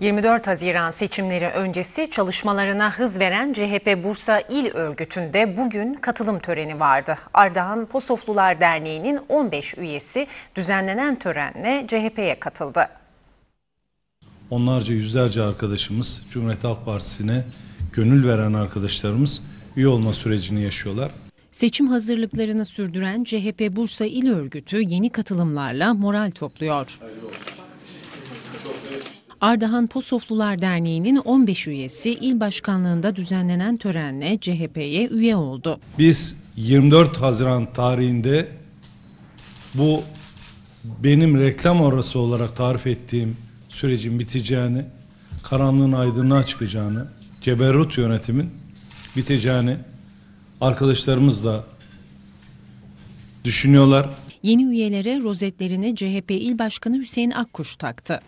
24 Haziran seçimleri öncesi çalışmalarına hız veren CHP Bursa İl Örgütü'nde bugün katılım töreni vardı. Ardahan Posoflular Derneği'nin 15 üyesi düzenlenen törenle CHP'ye katıldı. Onlarca yüzlerce arkadaşımız Cumhuriyet Halk Partisi'ne gönül veren arkadaşlarımız üye olma sürecini yaşıyorlar. Seçim hazırlıklarını sürdüren CHP Bursa İl Örgütü yeni katılımlarla moral topluyor. Evet. Ardahan Posoflular Derneği'nin 15 üyesi il başkanlığında düzenlenen törenle CHP'ye üye oldu. Biz 24 Haziran tarihinde bu benim reklam orası olarak tarif ettiğim sürecin biteceğini, karanlığın aydınlığa çıkacağını, ceberrut yönetimin biteceğini arkadaşlarımız da düşünüyorlar. Yeni üyelere rozetlerini CHP İl Başkanı Hüseyin Akkuş taktı.